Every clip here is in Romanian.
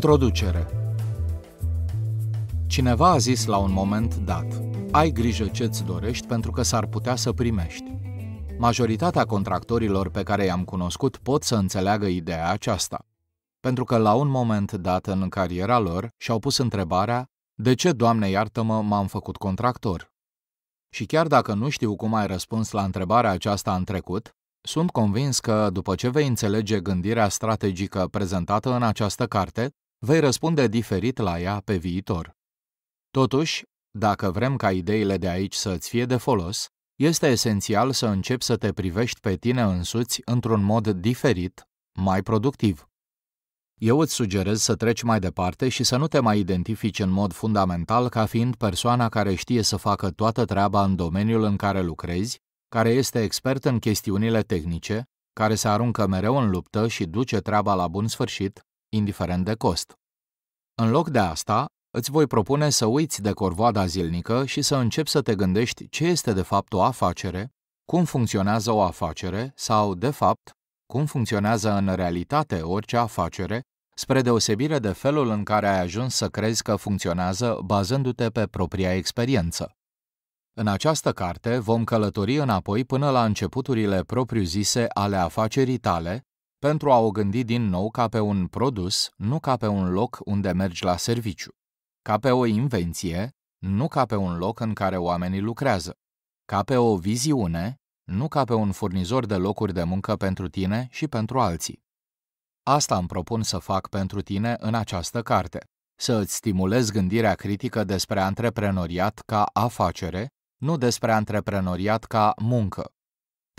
Introducere Cineva a zis la un moment dat, ai grijă ce îți dorești pentru că s-ar putea să primești. Majoritatea contractorilor pe care i-am cunoscut pot să înțeleagă ideea aceasta, pentru că la un moment dat în cariera lor și-au pus întrebarea de ce, Doamne iartă-mă, m-am făcut contractor? Și chiar dacă nu știu cum ai răspuns la întrebarea aceasta în trecut, sunt convins că, după ce vei înțelege gândirea strategică prezentată în această carte, vei răspunde diferit la ea pe viitor. Totuși, dacă vrem ca ideile de aici să îți fie de folos, este esențial să începi să te privești pe tine însuți într-un mod diferit, mai productiv. Eu îți sugerez să treci mai departe și să nu te mai identifici în mod fundamental ca fiind persoana care știe să facă toată treaba în domeniul în care lucrezi, care este expert în chestiunile tehnice, care se aruncă mereu în luptă și duce treaba la bun sfârșit, indiferent de cost. În loc de asta, îți voi propune să uiți de corvoada zilnică și să începi să te gândești ce este de fapt o afacere, cum funcționează o afacere sau, de fapt, cum funcționează în realitate orice afacere, spre deosebire de felul în care ai ajuns să crezi că funcționează bazându-te pe propria experiență. În această carte vom călători înapoi până la începuturile propriu-zise ale afacerii tale pentru a o gândi din nou ca pe un produs, nu ca pe un loc unde mergi la serviciu, ca pe o invenție, nu ca pe un loc în care oamenii lucrează, ca pe o viziune, nu ca pe un furnizor de locuri de muncă pentru tine și pentru alții. Asta îmi propun să fac pentru tine în această carte, să îți stimulez gândirea critică despre antreprenoriat ca afacere, nu despre antreprenoriat ca muncă,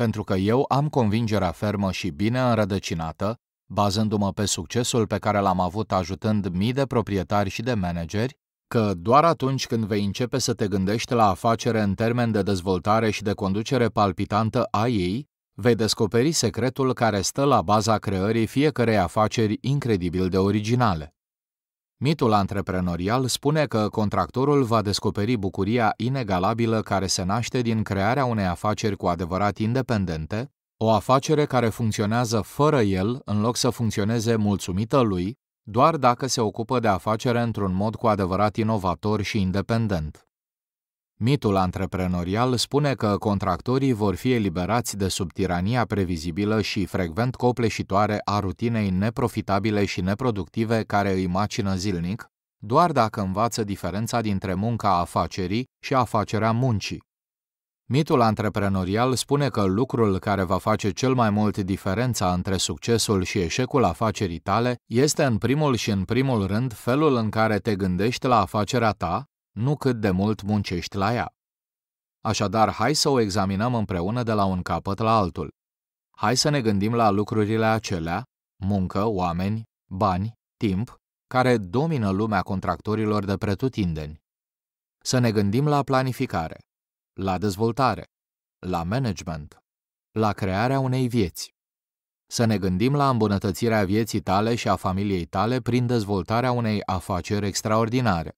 pentru că eu am convingerea fermă și bine înrădăcinată, bazându-mă pe succesul pe care l-am avut ajutând mii de proprietari și de manageri, că doar atunci când vei începe să te gândești la afacere în termen de dezvoltare și de conducere palpitantă a ei, vei descoperi secretul care stă la baza creării fiecărei afaceri incredibil de originale. Mitul antreprenorial spune că contractorul va descoperi bucuria inegalabilă care se naște din crearea unei afaceri cu adevărat independente, o afacere care funcționează fără el în loc să funcționeze mulțumită lui, doar dacă se ocupă de afacere într-un mod cu adevărat inovator și independent. Mitul antreprenorial spune că contractorii vor fi eliberați de sub tirania previzibilă și frecvent copleșitoare a rutinei neprofitabile și neproductive care îi macină zilnic, doar dacă învață diferența dintre munca afacerii și afacerea muncii. Mitul antreprenorial spune că lucrul care va face cel mai mult diferența între succesul și eșecul afacerii tale este în primul și în primul rând felul în care te gândești la afacerea ta, nu cât de mult muncești la ea. Așadar, hai să o examinăm împreună de la un capăt la altul. Hai să ne gândim la lucrurile acelea, muncă, oameni, bani, timp, care domină lumea contractorilor de pretutindeni. Să ne gândim la planificare, la dezvoltare, la management, la crearea unei vieți. Să ne gândim la îmbunătățirea vieții tale și a familiei tale prin dezvoltarea unei afaceri extraordinare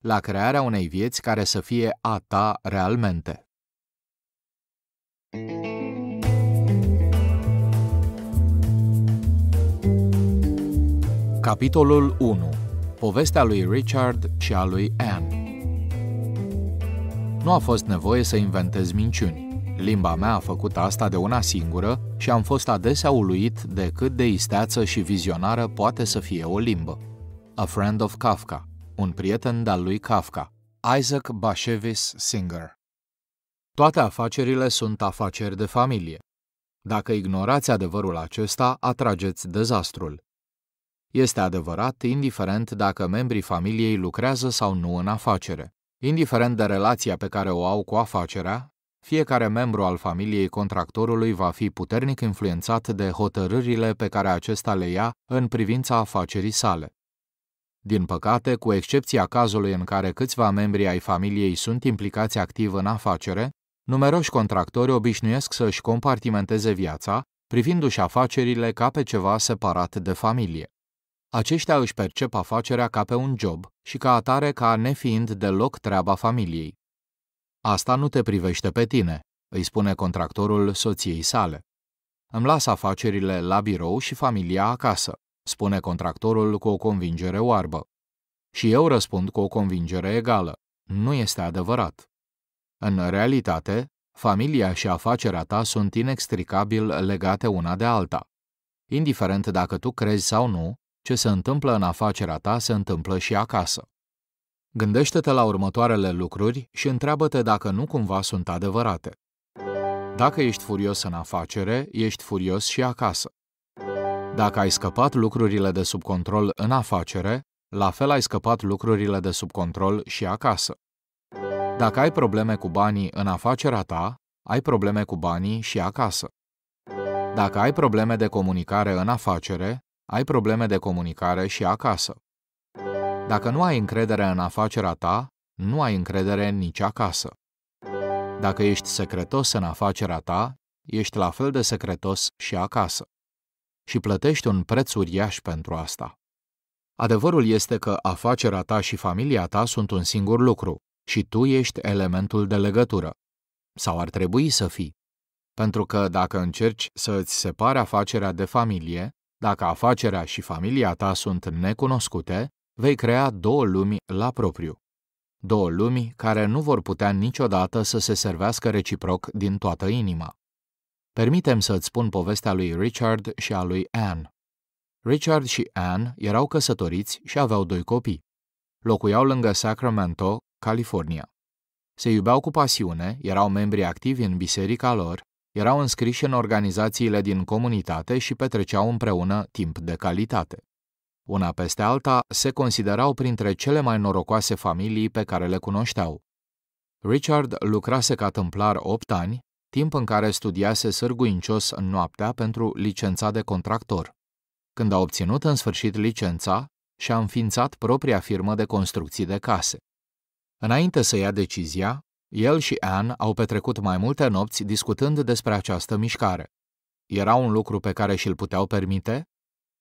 la crearea unei vieți care să fie a ta realmente. Capitolul 1. Povestea lui Richard și a lui Anne Nu a fost nevoie să inventez minciuni. Limba mea a făcut asta de una singură și am fost adesea uluit de cât de isteață și vizionară poate să fie o limbă. A Friend of Kafka un prieten de-al lui Kafka, Isaac Bashevis Singer. Toate afacerile sunt afaceri de familie. Dacă ignorați adevărul acesta, atrageți dezastrul. Este adevărat, indiferent dacă membrii familiei lucrează sau nu în afacere. Indiferent de relația pe care o au cu afacerea, fiecare membru al familiei contractorului va fi puternic influențat de hotărârile pe care acesta le ia în privința afacerii sale. Din păcate, cu excepția cazului în care câțiva membri ai familiei sunt implicați activ în afacere, numeroși contractori obișnuiesc să își compartimenteze viața, privindu-și afacerile ca pe ceva separat de familie. Aceștia își percep afacerea ca pe un job și ca atare ca nefiind deloc treaba familiei. Asta nu te privește pe tine, îi spune contractorul soției sale. Îmi las afacerile la birou și familia acasă spune contractorul cu o convingere oarbă. Și eu răspund cu o convingere egală. Nu este adevărat. În realitate, familia și afacerea ta sunt inextricabil legate una de alta. Indiferent dacă tu crezi sau nu, ce se întâmplă în afacerea ta se întâmplă și acasă. Gândește-te la următoarele lucruri și întreabă-te dacă nu cumva sunt adevărate. Dacă ești furios în afacere, ești furios și acasă. Dacă ai scăpat lucrurile de sub control în afacere, la fel ai scăpat lucrurile de sub control și acasă. Dacă ai probleme cu banii în afacerea ta, ai probleme cu banii și acasă. Dacă ai probleme de comunicare în afacere, ai probleme de comunicare și acasă. Dacă nu ai încredere în afacerea ta, nu ai încredere nici acasă. Dacă ești secretos în afacerea ta, ești la fel de secretos și acasă și plătești un preț uriaș pentru asta. Adevărul este că afacerea ta și familia ta sunt un singur lucru și tu ești elementul de legătură. Sau ar trebui să fii. Pentru că dacă încerci să îți separi afacerea de familie, dacă afacerea și familia ta sunt necunoscute, vei crea două lumi la propriu. Două lumi care nu vor putea niciodată să se servească reciproc din toată inima. Permitem să-ți spun povestea lui Richard și a lui Anne. Richard și Anne erau căsătoriți și aveau doi copii. Locuiau lângă Sacramento, California. Se iubeau cu pasiune, erau membri activi în biserica lor, erau înscriși în organizațiile din comunitate și petreceau împreună timp de calitate. Una peste alta, se considerau printre cele mai norocoase familii pe care le cunoșteau. Richard lucrase ca tâmplar 8 ani, timp în care studiase sârguincios în noaptea pentru licența de contractor. Când a obținut în sfârșit licența, și-a înființat propria firmă de construcții de case. Înainte să ia decizia, el și Anne au petrecut mai multe nopți discutând despre această mișcare. Era un lucru pe care și-l puteau permite?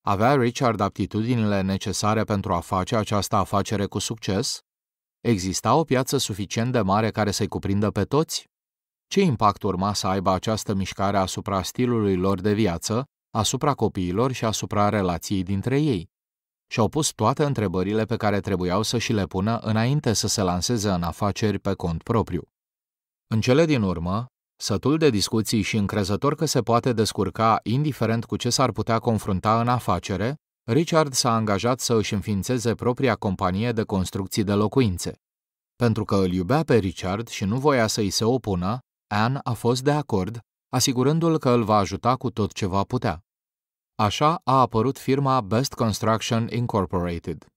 Avea Richard aptitudinile necesare pentru a face această afacere cu succes? Exista o piață suficient de mare care să-i cuprindă pe toți? Ce impact urma să aibă această mișcare asupra stilului lor de viață, asupra copiilor și asupra relației dintre ei? Și-au pus toate întrebările pe care trebuiau să și le pună înainte să se lanseze în afaceri pe cont propriu. În cele din urmă, sătul de discuții și încrezător că se poate descurca indiferent cu ce s-ar putea confrunta în afacere, Richard s-a angajat să își înființeze propria companie de construcții de locuințe. Pentru că îl iubea pe Richard și nu voia să îi se opună, Anne a fost de acord, asigurându-l că îl va ajuta cu tot ce va putea. Așa a apărut firma Best Construction Incorporated.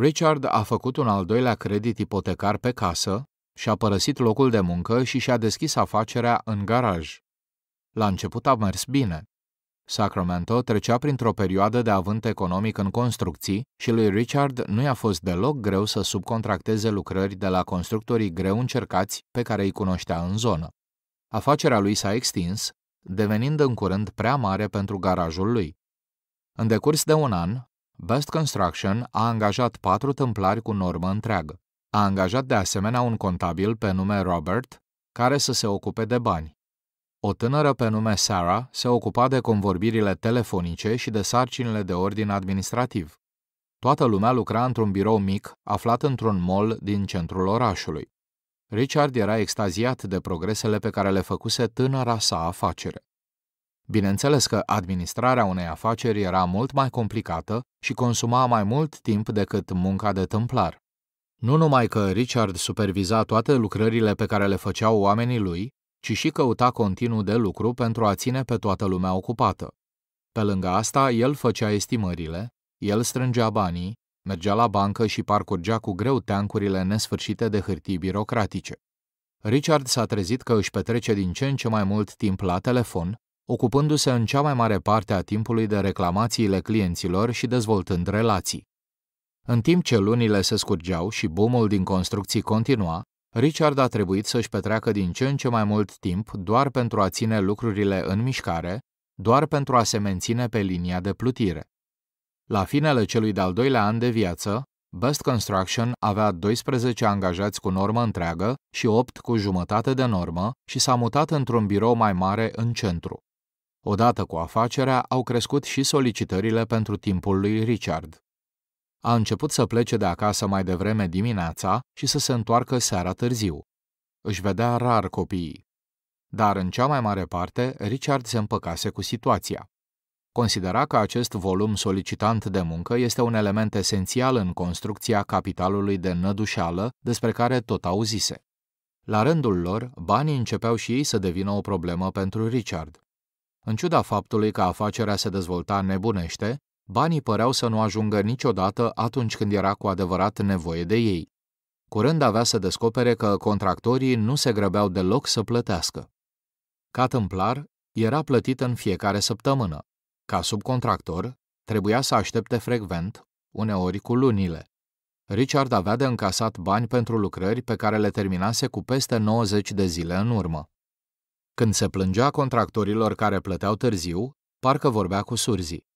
Richard a făcut un al doilea credit ipotecar pe casă, și-a părăsit locul de muncă și și-a deschis afacerea în garaj. La început a mers bine. Sacramento trecea printr-o perioadă de avânt economic în construcții și lui Richard nu i-a fost deloc greu să subcontracteze lucrări de la constructorii greu încercați pe care îi cunoștea în zonă. Afacerea lui s-a extins, devenind în curând prea mare pentru garajul lui. În decurs de un an, Best Construction a angajat patru tâmplari cu normă întreagă. A angajat de asemenea un contabil pe nume Robert, care să se ocupe de bani. O tânără pe nume Sarah se ocupa de convorbirile telefonice și de sarcinile de ordin administrativ. Toată lumea lucra într-un birou mic aflat într-un mall din centrul orașului. Richard era extaziat de progresele pe care le făcuse tânăra sa afacere. Bineînțeles că administrarea unei afaceri era mult mai complicată și consuma mai mult timp decât munca de tâmplar. Nu numai că Richard superviza toate lucrările pe care le făceau oamenii lui, ci și căuta continuu de lucru pentru a ține pe toată lumea ocupată. Pe lângă asta, el făcea estimările, el strângea banii, Mergea la bancă și parcurgea cu greu teancurile nesfârșite de hârtii birocratice. Richard s-a trezit că își petrece din ce în ce mai mult timp la telefon, ocupându-se în cea mai mare parte a timpului de reclamațiile clienților și dezvoltând relații. În timp ce lunile se scurgeau și boomul din construcții continua, Richard a trebuit să-și petreacă din ce în ce mai mult timp doar pentru a ține lucrurile în mișcare, doar pentru a se menține pe linia de plutire. La finele celui de-al doilea an de viață, Best Construction avea 12 angajați cu normă întreagă și 8 cu jumătate de normă și s-a mutat într-un birou mai mare în centru. Odată cu afacerea, au crescut și solicitările pentru timpul lui Richard. A început să plece de acasă mai devreme dimineața și să se întoarcă seara târziu. Își vedea rar copiii. Dar, în cea mai mare parte, Richard se împăcase cu situația considera că acest volum solicitant de muncă este un element esențial în construcția capitalului de nădușeală despre care tot auzise. La rândul lor, banii începeau și ei să devină o problemă pentru Richard. În ciuda faptului că afacerea se dezvolta nebunește, banii păreau să nu ajungă niciodată atunci când era cu adevărat nevoie de ei. Curând avea să descopere că contractorii nu se grăbeau deloc să plătească. Ca tâmplar, era plătit în fiecare săptămână, ca subcontractor, trebuia să aștepte frecvent, uneori cu lunile. Richard avea de încasat bani pentru lucrări pe care le terminase cu peste 90 de zile în urmă. Când se plângea contractorilor care plăteau târziu, parcă vorbea cu surzii.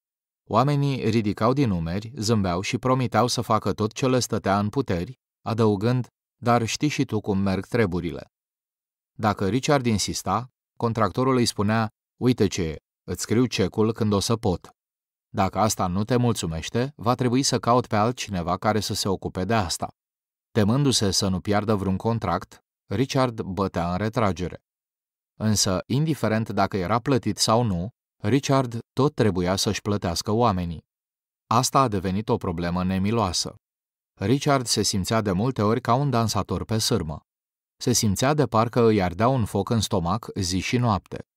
Oamenii ridicau din numeri, zâmbeau și promiteau să facă tot ce le stătea în puteri, adăugând, dar știi și tu cum merg treburile. Dacă Richard insista, contractorul îi spunea, uite ce e, Îți scriu cecul când o să pot. Dacă asta nu te mulțumește, va trebui să caut pe altcineva care să se ocupe de asta. Temându-se să nu piardă vreun contract, Richard bătea în retragere. Însă, indiferent dacă era plătit sau nu, Richard tot trebuia să-și plătească oamenii. Asta a devenit o problemă nemiloasă. Richard se simțea de multe ori ca un dansator pe sârmă. Se simțea de parcă îi ardea un foc în stomac zi și noapte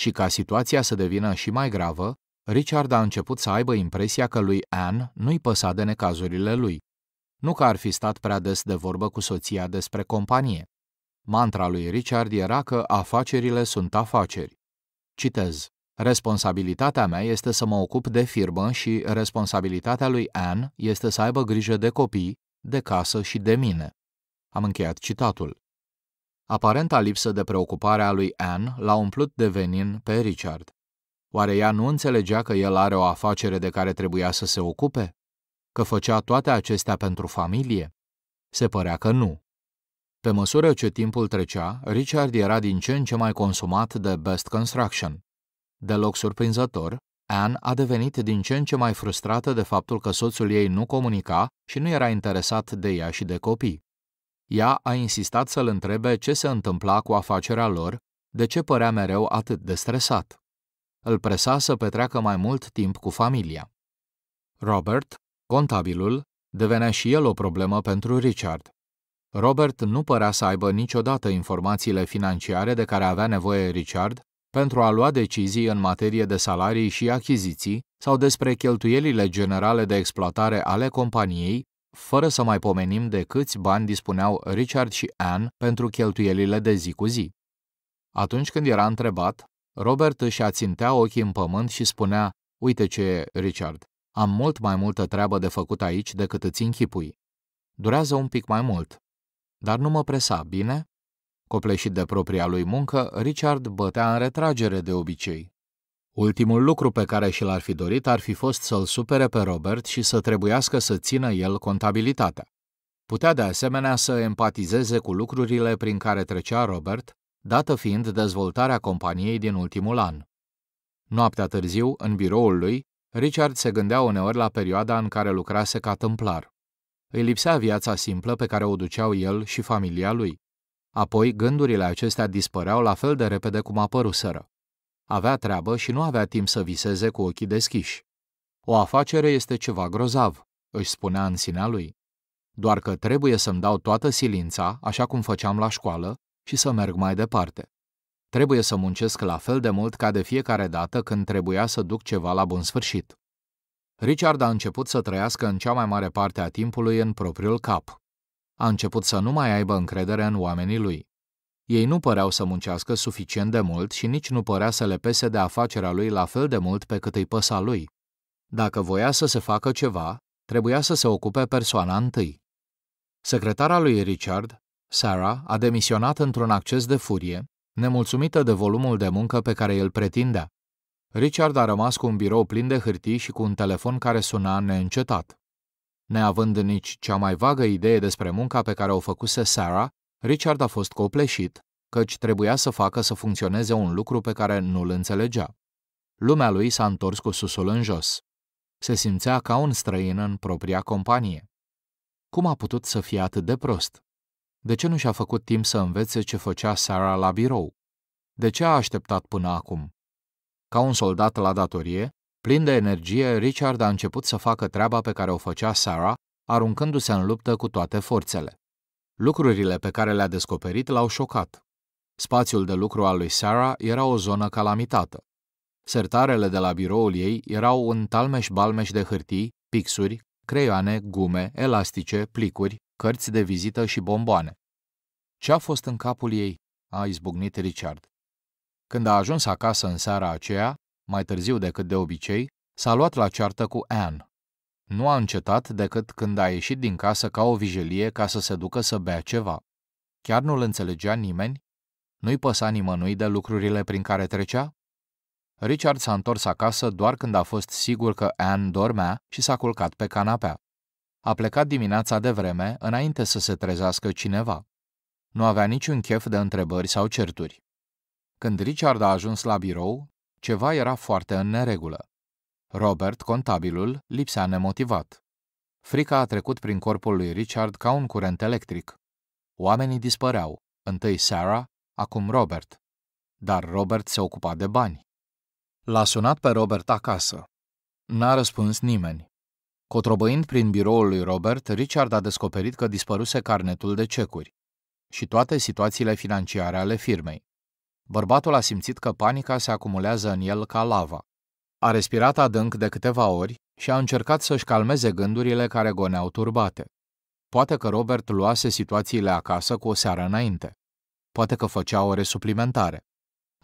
și ca situația să devină și mai gravă, Richard a început să aibă impresia că lui Anne nu-i păsa de necazurile lui. Nu că ar fi stat prea des de vorbă cu soția despre companie. Mantra lui Richard era că afacerile sunt afaceri. Citez. Responsabilitatea mea este să mă ocup de firmă și responsabilitatea lui Anne este să aibă grijă de copii, de casă și de mine. Am încheiat citatul. Aparenta lipsă de preocupare a lui Anne l-a umplut de venin pe Richard. Oare ea nu înțelegea că el are o afacere de care trebuia să se ocupe? Că făcea toate acestea pentru familie? Se părea că nu. Pe măsură ce timpul trecea, Richard era din ce în ce mai consumat de Best Construction. Deloc surprinzător, Anne a devenit din ce în ce mai frustrată de faptul că soțul ei nu comunica și nu era interesat de ea și de copii. Ea a insistat să-l întrebe ce se întâmpla cu afacerea lor, de ce părea mereu atât de stresat. Îl presa să petreacă mai mult timp cu familia. Robert, contabilul, devenea și el o problemă pentru Richard. Robert nu părea să aibă niciodată informațiile financiare de care avea nevoie Richard pentru a lua decizii în materie de salarii și achiziții sau despre cheltuielile generale de exploatare ale companiei fără să mai pomenim de câți bani dispuneau Richard și Anne pentru cheltuielile de zi cu zi. Atunci când era întrebat, Robert își ațintea ochii în pământ și spunea, Uite ce e, Richard, am mult mai multă treabă de făcut aici decât îți închipui. Durează un pic mai mult. Dar nu mă presa, bine? Copleșit de propria lui muncă, Richard bătea în retragere de obicei, Ultimul lucru pe care și l-ar fi dorit ar fi fost să-l supere pe Robert și să trebuiască să țină el contabilitatea. Putea de asemenea să empatizeze cu lucrurile prin care trecea Robert, dată fiind dezvoltarea companiei din ultimul an. Noaptea târziu, în biroul lui, Richard se gândea uneori la perioada în care lucrase ca tâmplar. Îi lipsea viața simplă pe care o duceau el și familia lui. Apoi, gândurile acestea dispăreau la fel de repede cum apăruseră. Avea treabă și nu avea timp să viseze cu ochii deschiși. O afacere este ceva grozav, își spunea în sinea lui. Doar că trebuie să-mi dau toată silința, așa cum făceam la școală, și să merg mai departe. Trebuie să muncesc la fel de mult ca de fiecare dată când trebuia să duc ceva la bun sfârșit. Richard a început să trăiască în cea mai mare parte a timpului în propriul cap. A început să nu mai aibă încredere în oamenii lui. Ei nu păreau să muncească suficient de mult și nici nu părea să le pese de afacerea lui la fel de mult pe cât îi păsa lui. Dacă voia să se facă ceva, trebuia să se ocupe persoana întâi. Secretara lui Richard, Sarah, a demisionat într-un acces de furie, nemulțumită de volumul de muncă pe care îl pretindea. Richard a rămas cu un birou plin de hârtii și cu un telefon care suna neîncetat. Neavând nici cea mai vagă idee despre munca pe care o făcuse Sarah, Richard a fost copleșit, căci trebuia să facă să funcționeze un lucru pe care nu-l înțelegea. Lumea lui s-a întors cu susul în jos. Se simțea ca un străin în propria companie. Cum a putut să fie atât de prost? De ce nu și-a făcut timp să învețe ce făcea Sarah la birou? De ce a așteptat până acum? Ca un soldat la datorie, plin de energie, Richard a început să facă treaba pe care o făcea Sarah, aruncându-se în luptă cu toate forțele. Lucrurile pe care le-a descoperit l-au șocat. Spațiul de lucru al lui Sarah era o zonă calamitată. Sertarele de la biroul ei erau un talmeș-balmeș de hârtii, pixuri, creioane, gume, elastice, plicuri, cărți de vizită și bomboane. Ce a fost în capul ei? a izbucnit Richard. Când a ajuns acasă în seara aceea, mai târziu decât de obicei, s-a luat la ceartă cu Anne. Nu a încetat decât când a ieșit din casă ca o vijelie ca să se ducă să bea ceva. Chiar nu-l înțelegea nimeni? Nu-i păsa nimănui de lucrurile prin care trecea? Richard s-a întors acasă doar când a fost sigur că Anne dormea și s-a culcat pe canapea. A plecat dimineața de vreme, înainte să se trezească cineva. Nu avea niciun chef de întrebări sau certuri. Când Richard a ajuns la birou, ceva era foarte în neregulă. Robert, contabilul, lipsea nemotivat. Frica a trecut prin corpul lui Richard ca un curent electric. Oamenii dispăreau, întâi Sarah, acum Robert. Dar Robert se ocupa de bani. L-a sunat pe Robert acasă. N-a răspuns nimeni. Cotrobăind prin biroul lui Robert, Richard a descoperit că dispăruse carnetul de cecuri și toate situațiile financiare ale firmei. Bărbatul a simțit că panica se acumulează în el ca lava. A respirat adânc de câteva ori și a încercat să-și calmeze gândurile care goneau turbate. Poate că Robert luase situațiile acasă cu o seară înainte. Poate că făcea ore suplimentare.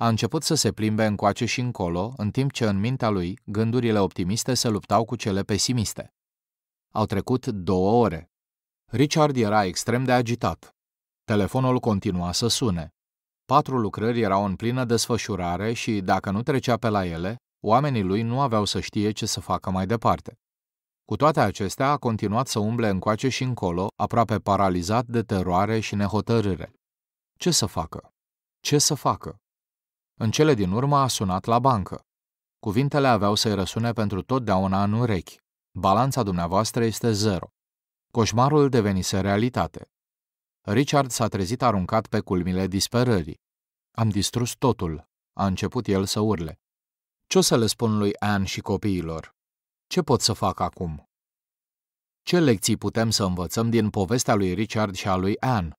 A început să se plimbe încoace și încolo, în timp ce în mintea lui gândurile optimiste se luptau cu cele pesimiste. Au trecut două ore. Richard era extrem de agitat. Telefonul continua să sune. Patru lucrări erau în plină desfășurare și, dacă nu trecea pe la ele, oamenii lui nu aveau să știe ce să facă mai departe. Cu toate acestea, a continuat să umble încoace și încolo, aproape paralizat de teroare și nehotărâre. Ce să facă? Ce să facă? În cele din urmă a sunat la bancă. Cuvintele aveau să-i răsune pentru totdeauna în urechi. Balanța dumneavoastră este zero. Coșmarul devenise realitate. Richard s-a trezit aruncat pe culmile disperării. Am distrus totul, a început el să urle. Ce o să le spun lui Anne și copiilor? Ce pot să fac acum? Ce lecții putem să învățăm din povestea lui Richard și a lui Anne?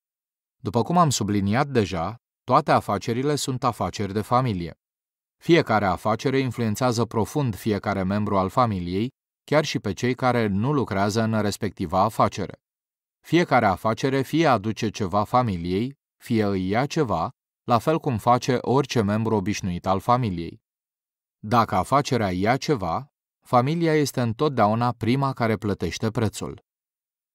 După cum am subliniat deja, toate afacerile sunt afaceri de familie. Fiecare afacere influențează profund fiecare membru al familiei, chiar și pe cei care nu lucrează în respectiva afacere. Fiecare afacere fie aduce ceva familiei, fie îi ia ceva, la fel cum face orice membru obișnuit al familiei. Dacă afacerea ia ceva, familia este întotdeauna prima care plătește prețul.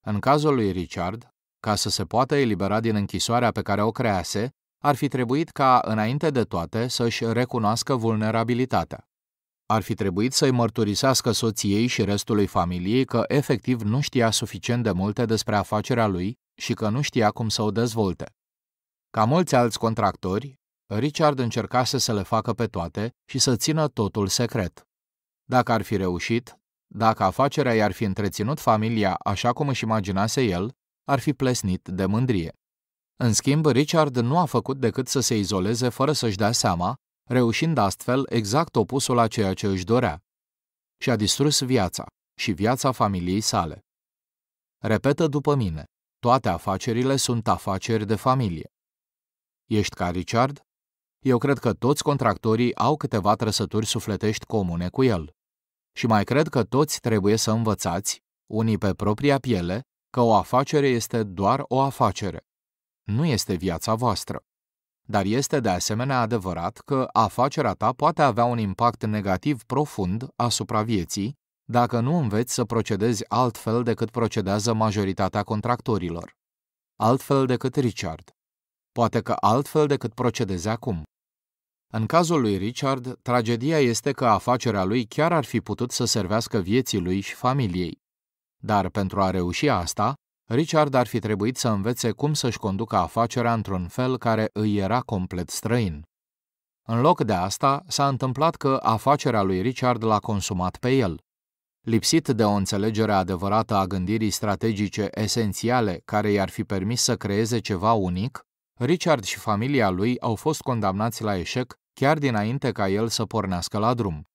În cazul lui Richard, ca să se poată elibera din închisoarea pe care o crease, ar fi trebuit ca, înainte de toate, să-și recunoască vulnerabilitatea. Ar fi trebuit să-i mărturisească soției și restului familiei că efectiv nu știa suficient de multe despre afacerea lui și că nu știa cum să o dezvolte. Ca mulți alți contractori, Richard încercase să le facă pe toate și să țină totul secret. Dacă ar fi reușit, dacă afacerea i-ar fi întreținut familia așa cum își imaginase el, ar fi plesnit de mândrie. În schimb, Richard nu a făcut decât să se izoleze fără să-și dea seama, reușind astfel exact opusul a ceea ce își dorea. Și a distrus viața și viața familiei sale. Repetă după mine, toate afacerile sunt afaceri de familie. Ești ca Richard? Eu cred că toți contractorii au câteva trăsături sufletești comune cu el. Și mai cred că toți trebuie să învățați, unii pe propria piele, că o afacere este doar o afacere. Nu este viața voastră. Dar este de asemenea adevărat că afacerea ta poate avea un impact negativ profund asupra vieții dacă nu înveți să procedezi altfel decât procedează majoritatea contractorilor. Altfel decât Richard. Poate că altfel decât procedezi acum. În cazul lui Richard, tragedia este că afacerea lui chiar ar fi putut să servească vieții lui și familiei. Dar pentru a reuși asta, Richard ar fi trebuit să învețe cum să-și conducă afacerea într-un fel care îi era complet străin. În loc de asta, s-a întâmplat că afacerea lui Richard l-a consumat pe el. Lipsit de o înțelegere adevărată a gândirii strategice esențiale care i-ar fi permis să creeze ceva unic, Richard și familia lui au fost condamnați la eșec chiar dinainte ca el să pornească la drum.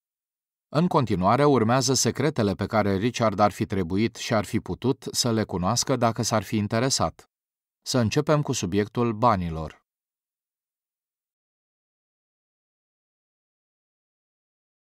În continuare, urmează secretele pe care Richard ar fi trebuit și ar fi putut să le cunoască dacă s-ar fi interesat. Să începem cu subiectul banilor.